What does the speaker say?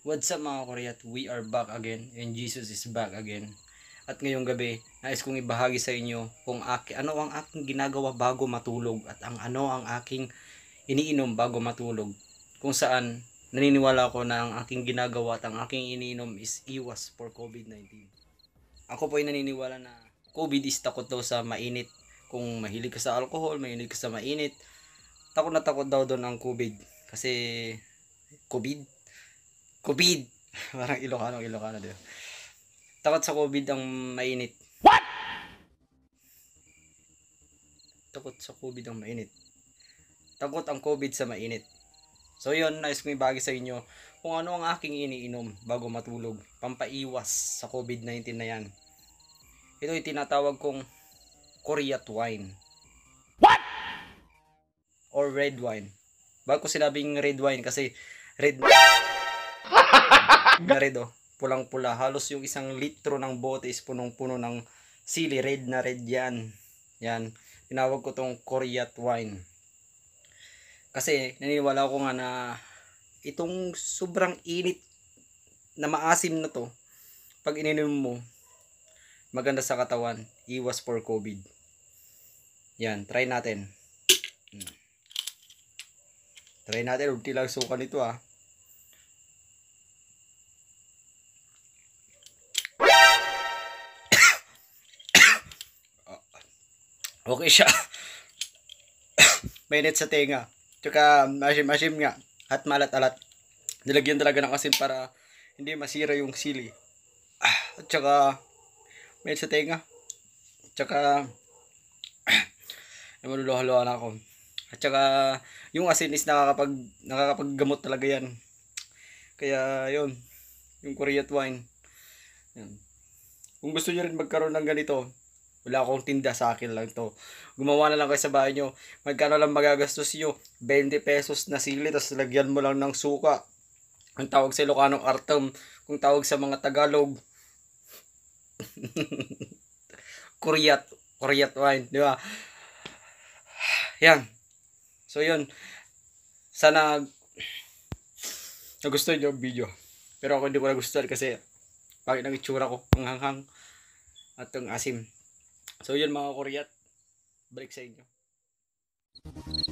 What's up mga Korea? We are back again and Jesus is back again. At ngayong gabi, nais kong ibahagi sa inyo kung aki, ano ang aking ginagawa bago matulog at ang ano ang aking iniinom bago matulog. Kung saan naniniwala ko na ang aking ginagawa at ang aking iniinom is iwas for COVID-19. Ako po ay naniniwala na COVID is takot daw sa mainit. Kung mahilig ka sa alcohol, mahilig ka sa mainit, takot na takot daw doon ang COVID. Kasi COVID, COVID. Parang Ilocano, Ilocano, di ba? Takot sa COVID ang mainit. What? Takot sa COVID ang mainit. Takot ang COVID sa mainit. So yun, nais ko ibagi sa inyo kung ano ang aking iniinom bago matulog. Pampaiwas sa COVID-19 na yan. Ito ay tinatawag kong Korea wine. What? Or red wine. Bago sinabing red wine kasi red na red oh. Pulang-pula. Halos yung isang litro ng bote is punong-puno ng sili. Red na red yan. Yan. Tinawag ko tong Koreat wine. Kasi naniniwala ko nga na itong sobrang init na maasim na to pag ininom mo maganda sa katawan iwas for covid yan try natin hmm. try natin huwag tilang suka nito ah Okay siya. Mainit sa tenga. Tsaka masim-masim nga. At malat-alat. Nilagyan talaga ng asin para hindi masira yung sili. Ah, at tsaka mainit sa tenga. Tsaka maluluhalo na ako. At tsaka yung asin is nakakapag, nakakapaggamot talaga yan. Kaya yun. Yung Korean wine. Yan. Kung gusto niyo rin magkaroon ng ganito, wala akong tinda sa akin lang to. Gumawa na lang kayo sa bahay nyo. Magkano lang magagastos nyo? 20 pesos na sili, tapos lagyan mo lang ng suka. Ang tawag sa Ilocanong Artem, kung tawag sa mga Tagalog. Kuryat. Kuryat wine, di ba? Yan. So, yun. Sana nagustuhan nyo ang video. Pero ako hindi ko nagustuhan kasi pangit ang itsura ko. Ang hanghang at ang asim. So yun mga kuryat, break sa inyo.